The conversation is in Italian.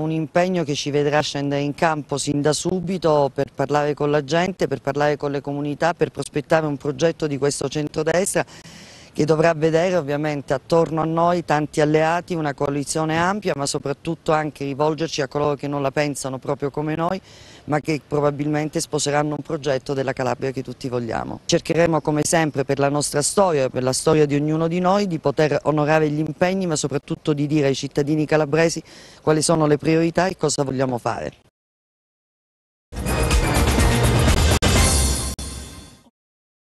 Un impegno che ci vedrà scendere in campo sin da subito per parlare con la gente, per parlare con le comunità, per prospettare un progetto di questo centrodestra che dovrà vedere ovviamente attorno a noi tanti alleati, una coalizione ampia, ma soprattutto anche rivolgerci a coloro che non la pensano proprio come noi, ma che probabilmente sposeranno un progetto della Calabria che tutti vogliamo. Cercheremo come sempre per la nostra storia, per la storia di ognuno di noi, di poter onorare gli impegni, ma soprattutto di dire ai cittadini calabresi quali sono le priorità e cosa vogliamo fare.